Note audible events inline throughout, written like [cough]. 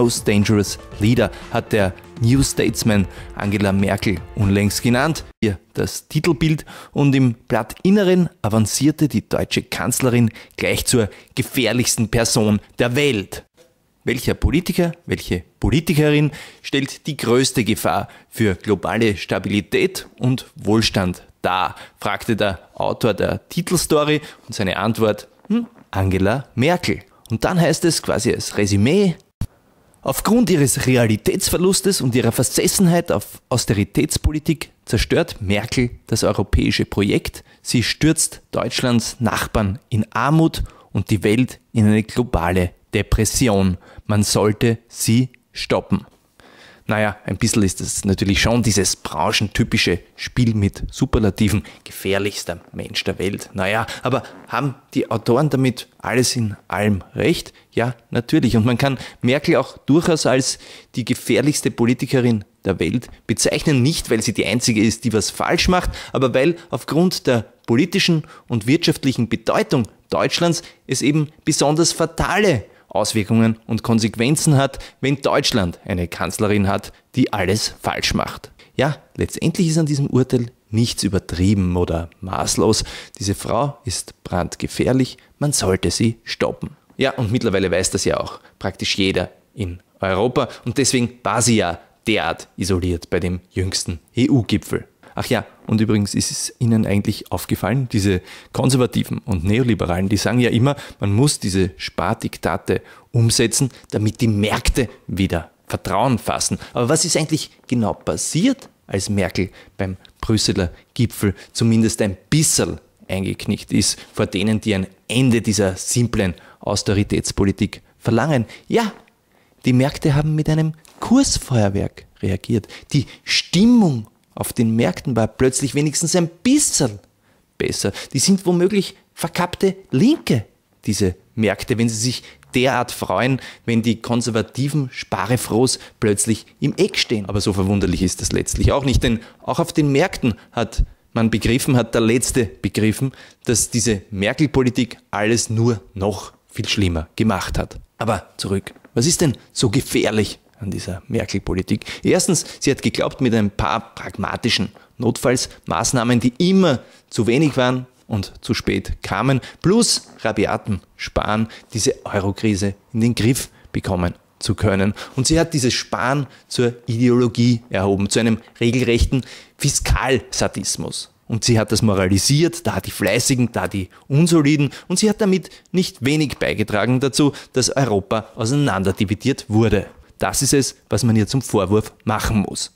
Most Dangerous Leader hat der New Statesman Angela Merkel unlängst genannt. Hier das Titelbild und im Blattinneren avancierte die deutsche Kanzlerin gleich zur gefährlichsten Person der Welt. Welcher Politiker, welche Politikerin stellt die größte Gefahr für globale Stabilität und Wohlstand dar? fragte der Autor der Titelstory und seine Antwort, hm, Angela Merkel. Und dann heißt es quasi als Resümee, Aufgrund ihres Realitätsverlustes und ihrer Versessenheit auf Austeritätspolitik zerstört Merkel das europäische Projekt. Sie stürzt Deutschlands Nachbarn in Armut und die Welt in eine globale Depression. Man sollte sie stoppen. Naja, ein bisschen ist es natürlich schon dieses branchentypische Spiel mit Superlativen, gefährlichster Mensch der Welt. Naja, aber haben die Autoren damit alles in allem recht? Ja, natürlich. Und man kann Merkel auch durchaus als die gefährlichste Politikerin der Welt bezeichnen, nicht weil sie die einzige ist, die was falsch macht, aber weil aufgrund der politischen und wirtschaftlichen Bedeutung Deutschlands es eben besonders fatale Auswirkungen und Konsequenzen hat, wenn Deutschland eine Kanzlerin hat, die alles falsch macht. Ja, letztendlich ist an diesem Urteil nichts übertrieben oder maßlos. Diese Frau ist brandgefährlich, man sollte sie stoppen. Ja, und mittlerweile weiß das ja auch praktisch jeder in Europa und deswegen war sie ja derart isoliert bei dem jüngsten EU-Gipfel. Ach ja, und übrigens ist es Ihnen eigentlich aufgefallen, diese Konservativen und Neoliberalen, die sagen ja immer, man muss diese Spardiktate umsetzen, damit die Märkte wieder Vertrauen fassen. Aber was ist eigentlich genau passiert, als Merkel beim Brüsseler Gipfel zumindest ein bisschen eingeknickt ist vor denen, die ein Ende dieser simplen Austeritätspolitik verlangen? Ja, die Märkte haben mit einem Kursfeuerwerk reagiert. Die Stimmung auf den Märkten war plötzlich wenigstens ein bisschen besser. Die sind womöglich verkappte Linke, diese Märkte, wenn sie sich derart freuen, wenn die konservativen Sparefrohs plötzlich im Eck stehen. Aber so verwunderlich ist das letztlich auch nicht, denn auch auf den Märkten hat man begriffen, hat der Letzte begriffen, dass diese Merkel-Politik alles nur noch viel schlimmer gemacht hat. Aber zurück. Was ist denn so gefährlich an dieser Merkel-Politik. Erstens, sie hat geglaubt, mit ein paar pragmatischen Notfallsmaßnahmen, die immer zu wenig waren und zu spät kamen, plus rabiaten Sparen, diese Eurokrise in den Griff bekommen zu können. Und sie hat dieses Sparen zur Ideologie erhoben, zu einem regelrechten Fiskalsadismus. Und sie hat das moralisiert, da die Fleißigen, da die Unsoliden. Und sie hat damit nicht wenig beigetragen dazu, dass Europa auseinanderdividiert wurde. Das ist es, was man ihr zum Vorwurf machen muss.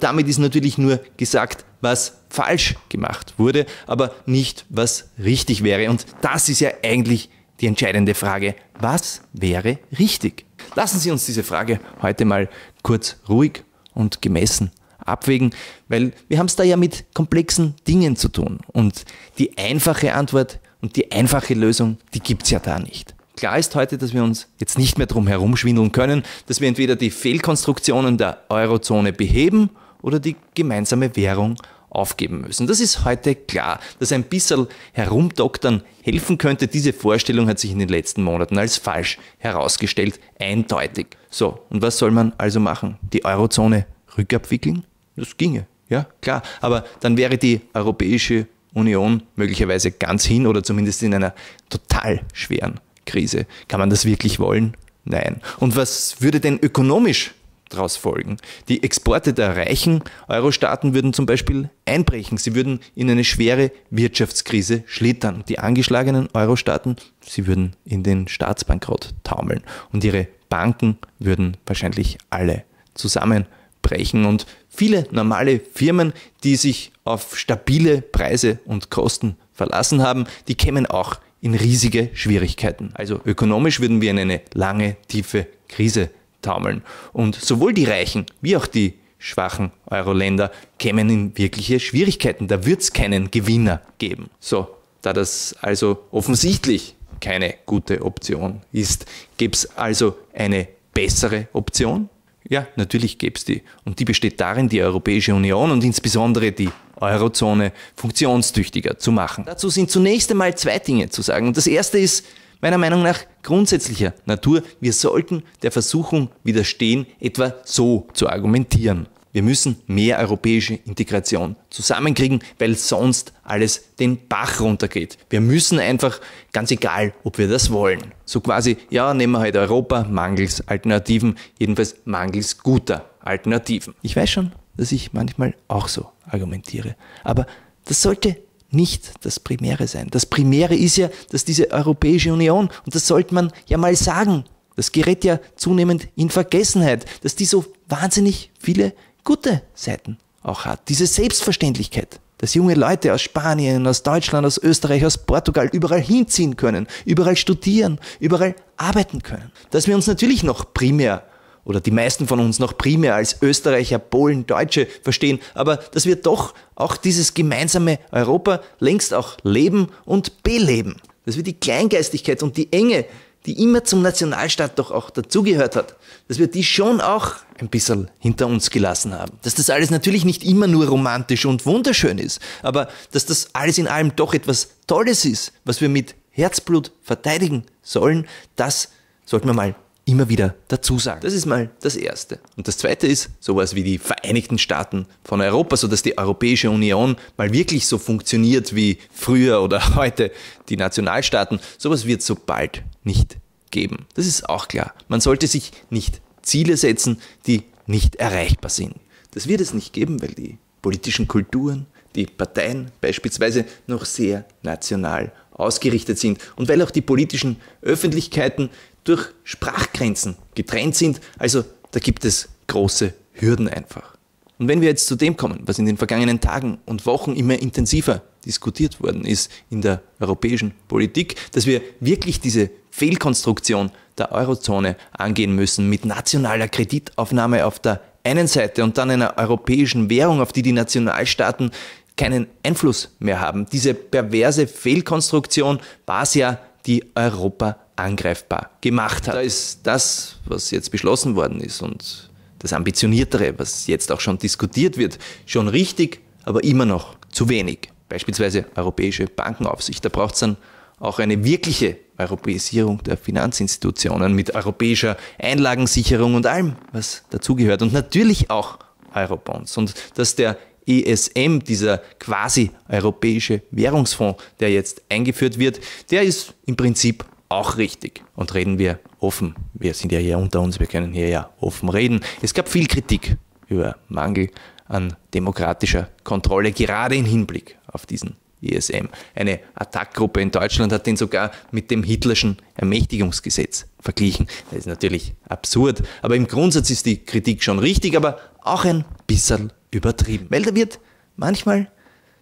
Damit ist natürlich nur gesagt, was falsch gemacht wurde, aber nicht, was richtig wäre. Und das ist ja eigentlich die entscheidende Frage. Was wäre richtig? Lassen Sie uns diese Frage heute mal kurz ruhig und gemessen abwägen, weil wir haben es da ja mit komplexen Dingen zu tun. Und die einfache Antwort und die einfache Lösung, die gibt es ja da nicht. Klar ist heute, dass wir uns jetzt nicht mehr drum herumschwindeln können, dass wir entweder die Fehlkonstruktionen der Eurozone beheben oder die gemeinsame Währung aufgeben müssen. Das ist heute klar, dass ein bisschen herumdoktern helfen könnte. Diese Vorstellung hat sich in den letzten Monaten als falsch herausgestellt, eindeutig. So, und was soll man also machen? Die Eurozone rückabwickeln? Das ginge, ja, klar. Aber dann wäre die Europäische Union möglicherweise ganz hin oder zumindest in einer total schweren Krise. Kann man das wirklich wollen? Nein. Und was würde denn ökonomisch daraus folgen? Die Exporte der reichen Eurostaaten würden zum Beispiel einbrechen. Sie würden in eine schwere Wirtschaftskrise schlittern. Die angeschlagenen Eurostaaten, sie würden in den Staatsbankrott taumeln. Und ihre Banken würden wahrscheinlich alle zusammenbrechen. Und viele normale Firmen, die sich auf stabile Preise und Kosten verlassen haben, die kämen auch in riesige Schwierigkeiten. Also ökonomisch würden wir in eine lange, tiefe Krise taumeln. Und sowohl die Reichen wie auch die schwachen Euro-Länder kämen in wirkliche Schwierigkeiten. Da wird es keinen Gewinner geben. So, da das also offensichtlich keine gute Option ist, gibt es also eine bessere Option, ja, natürlich gäbe es die. Und die besteht darin, die Europäische Union und insbesondere die Eurozone funktionstüchtiger zu machen. Dazu sind zunächst einmal zwei Dinge zu sagen. Und das erste ist meiner Meinung nach grundsätzlicher Natur. Wir sollten der Versuchung widerstehen, etwa so zu argumentieren. Wir müssen mehr europäische Integration zusammenkriegen, weil sonst alles den Bach runtergeht. Wir müssen einfach, ganz egal, ob wir das wollen. So quasi, ja, nehmen wir halt Europa mangels Alternativen, jedenfalls mangels guter Alternativen. Ich weiß schon, dass ich manchmal auch so argumentiere, aber das sollte nicht das Primäre sein. Das Primäre ist ja, dass diese Europäische Union, und das sollte man ja mal sagen, das gerät ja zunehmend in Vergessenheit, dass die so wahnsinnig viele gute Seiten auch hat. Diese Selbstverständlichkeit, dass junge Leute aus Spanien, aus Deutschland, aus Österreich, aus Portugal überall hinziehen können, überall studieren, überall arbeiten können. Dass wir uns natürlich noch primär oder die meisten von uns noch primär als Österreicher, Polen, Deutsche verstehen, aber dass wir doch auch dieses gemeinsame Europa längst auch leben und beleben. Dass wir die Kleingeistigkeit und die Enge die immer zum Nationalstaat doch auch dazugehört hat, dass wir die schon auch ein bisschen hinter uns gelassen haben. Dass das alles natürlich nicht immer nur romantisch und wunderschön ist, aber dass das alles in allem doch etwas Tolles ist, was wir mit Herzblut verteidigen sollen, das sollten wir mal immer wieder dazu sagen. Das ist mal das Erste. Und das Zweite ist sowas wie die Vereinigten Staaten von Europa, sodass die Europäische Union mal wirklich so funktioniert wie früher oder [laughs] heute die Nationalstaaten. Sowas wird es so bald nicht geben. Das ist auch klar. Man sollte sich nicht Ziele setzen, die nicht erreichbar sind. Das wird es nicht geben, weil die politischen Kulturen, die Parteien beispielsweise noch sehr national ausgerichtet sind und weil auch die politischen Öffentlichkeiten durch Sprachgrenzen getrennt sind. Also da gibt es große Hürden einfach. Und wenn wir jetzt zu dem kommen, was in den vergangenen Tagen und Wochen immer intensiver diskutiert worden ist in der europäischen Politik, dass wir wirklich diese Fehlkonstruktion der Eurozone angehen müssen mit nationaler Kreditaufnahme auf der einen Seite und dann einer europäischen Währung, auf die die Nationalstaaten keinen Einfluss mehr haben. Diese perverse Fehlkonstruktion war es ja, die Europa angreifbar gemacht hat. Da ist das, was jetzt beschlossen worden ist und das ambitioniertere, was jetzt auch schon diskutiert wird, schon richtig, aber immer noch zu wenig. Beispielsweise europäische Bankenaufsicht. Da braucht es dann auch eine wirkliche Europäisierung der Finanzinstitutionen mit europäischer Einlagensicherung und allem, was dazugehört. Und natürlich auch Eurobonds. Und dass der ESM, dieser quasi europäische Währungsfonds, der jetzt eingeführt wird, der ist im Prinzip auch richtig. Und reden wir offen. Wir sind ja hier unter uns, wir können hier ja offen reden. Es gab viel Kritik über Mangel an demokratischer Kontrolle, gerade im Hinblick auf diesen ISM. Eine Attackgruppe in Deutschland hat den sogar mit dem hitlerschen Ermächtigungsgesetz verglichen. Das ist natürlich absurd, aber im Grundsatz ist die Kritik schon richtig, aber auch ein bisschen übertrieben. Weil da wird manchmal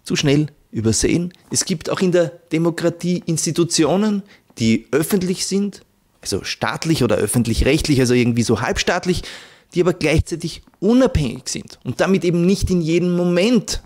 zu schnell übersehen. Es gibt auch in der Demokratie Institutionen, die öffentlich sind, also staatlich oder öffentlich-rechtlich, also irgendwie so halbstaatlich, die aber gleichzeitig unabhängig sind und damit eben nicht in jedem Moment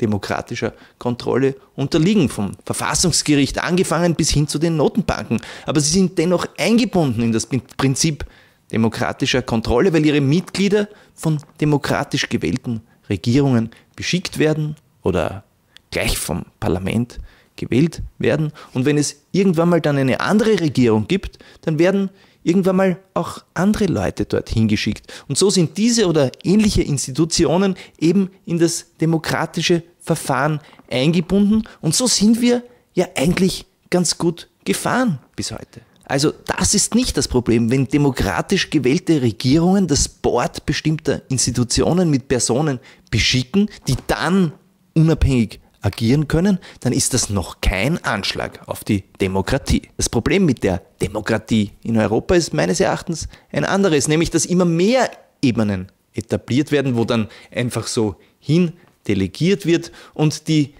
demokratischer Kontrolle unterliegen, vom Verfassungsgericht angefangen bis hin zu den Notenbanken. Aber sie sind dennoch eingebunden in das Prinzip demokratischer Kontrolle, weil ihre Mitglieder von demokratisch gewählten Regierungen beschickt werden oder gleich vom Parlament gewählt werden. Und wenn es irgendwann mal dann eine andere Regierung gibt, dann werden irgendwann mal auch andere Leute dorthin geschickt. Und so sind diese oder ähnliche Institutionen eben in das demokratische Verfahren eingebunden. Und so sind wir ja eigentlich ganz gut gefahren bis heute. Also das ist nicht das Problem, wenn demokratisch gewählte Regierungen das Board bestimmter Institutionen mit Personen beschicken, die dann unabhängig agieren können, dann ist das noch kein Anschlag auf die Demokratie. Das Problem mit der Demokratie in Europa ist meines Erachtens ein anderes, nämlich dass immer mehr Ebenen etabliert werden, wo dann einfach so hin delegiert wird und die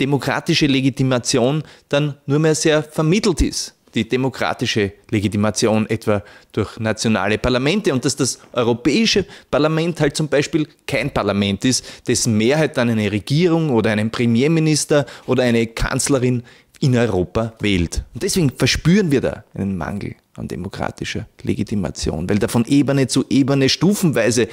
demokratische Legitimation dann nur mehr sehr vermittelt ist die demokratische Legitimation etwa durch nationale Parlamente und dass das Europäische Parlament halt zum Beispiel kein Parlament ist, dessen Mehrheit dann eine Regierung oder einen Premierminister oder eine Kanzlerin in Europa wählt. Und deswegen verspüren wir da einen Mangel an demokratischer Legitimation, weil da von Ebene zu Ebene stufenweise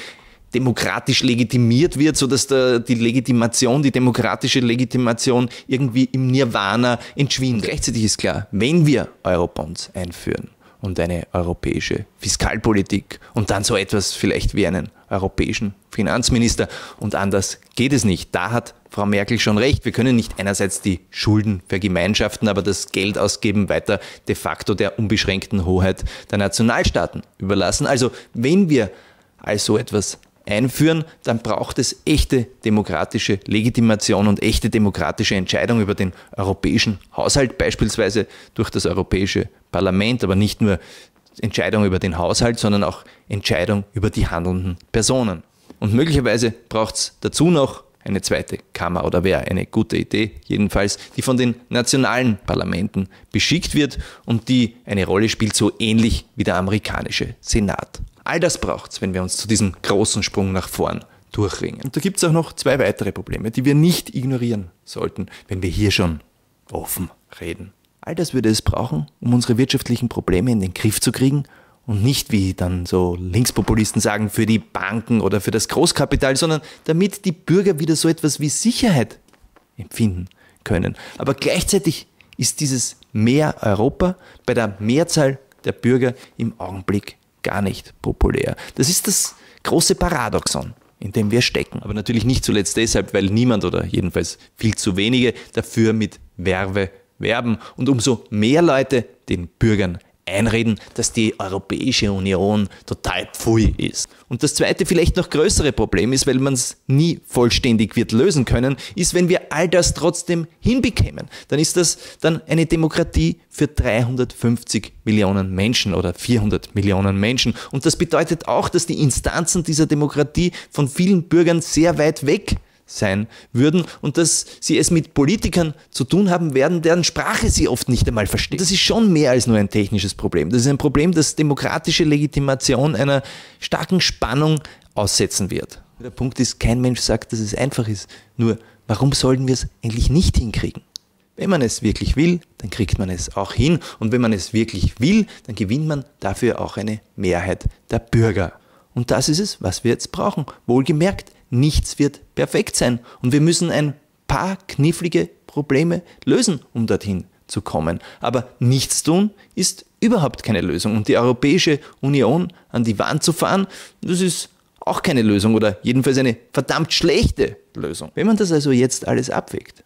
demokratisch legitimiert wird, so dass der, die Legitimation, die demokratische Legitimation irgendwie im Nirvana entschwindet. Und gleichzeitig ist klar, wenn wir Eurobonds einführen und eine europäische Fiskalpolitik und dann so etwas vielleicht wie einen europäischen Finanzminister und anders geht es nicht. Da hat Frau Merkel schon recht. Wir können nicht einerseits die Schulden vergemeinschaften, aber das Geld ausgeben weiter de facto der unbeschränkten Hoheit der Nationalstaaten überlassen. Also wenn wir also etwas einführen, dann braucht es echte demokratische Legitimation und echte demokratische Entscheidung über den europäischen Haushalt, beispielsweise durch das Europäische Parlament, aber nicht nur Entscheidung über den Haushalt, sondern auch Entscheidung über die handelnden Personen. Und möglicherweise braucht es dazu noch eine zweite Kammer oder wäre eine gute Idee jedenfalls, die von den nationalen Parlamenten beschickt wird und die eine Rolle spielt, so ähnlich wie der amerikanische Senat. All das braucht es, wenn wir uns zu diesem großen Sprung nach vorn durchringen. Und da gibt es auch noch zwei weitere Probleme, die wir nicht ignorieren sollten, wenn wir hier schon offen reden. All das würde es brauchen, um unsere wirtschaftlichen Probleme in den Griff zu kriegen und nicht, wie dann so Linkspopulisten sagen, für die Banken oder für das Großkapital, sondern damit die Bürger wieder so etwas wie Sicherheit empfinden können. Aber gleichzeitig ist dieses mehr Europa bei der Mehrzahl der Bürger im Augenblick gar nicht populär. Das ist das große Paradoxon, in dem wir stecken. Aber natürlich nicht zuletzt deshalb, weil niemand oder jedenfalls viel zu wenige dafür mit Werbe werben und umso mehr Leute den Bürgern einreden, dass die Europäische Union total pfui ist. Und das zweite, vielleicht noch größere Problem ist, weil man es nie vollständig wird lösen können, ist, wenn wir all das trotzdem hinbekämen. Dann ist das dann eine Demokratie für 350 Millionen Menschen oder 400 Millionen Menschen. Und das bedeutet auch, dass die Instanzen dieser Demokratie von vielen Bürgern sehr weit weg sein würden und dass sie es mit Politikern zu tun haben werden, deren Sprache sie oft nicht einmal verstehen. Das ist schon mehr als nur ein technisches Problem. Das ist ein Problem, das demokratische Legitimation einer starken Spannung aussetzen wird. Der Punkt ist, kein Mensch sagt, dass es einfach ist. Nur, warum sollten wir es endlich nicht hinkriegen? Wenn man es wirklich will, dann kriegt man es auch hin. Und wenn man es wirklich will, dann gewinnt man dafür auch eine Mehrheit der Bürger. Und das ist es, was wir jetzt brauchen. Wohlgemerkt, nichts wird perfekt sein und wir müssen ein paar knifflige Probleme lösen, um dorthin zu kommen. Aber nichts tun ist überhaupt keine Lösung. Und die Europäische Union an die Wand zu fahren, das ist auch keine Lösung oder jedenfalls eine verdammt schlechte Lösung. Wenn man das also jetzt alles abwägt,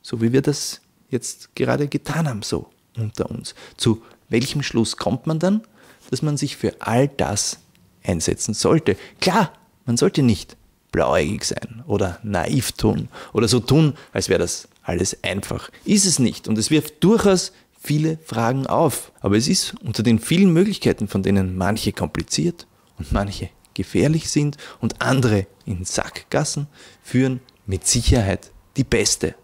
so wie wir das jetzt gerade getan haben, so unter uns, zu welchem Schluss kommt man dann, dass man sich für all das einsetzen sollte? Klar, man sollte nicht blauäugig sein oder naiv tun oder so tun, als wäre das alles einfach. Ist es nicht und es wirft durchaus viele Fragen auf. Aber es ist unter den vielen Möglichkeiten, von denen manche kompliziert und manche gefährlich sind und andere in Sackgassen führen, mit Sicherheit die beste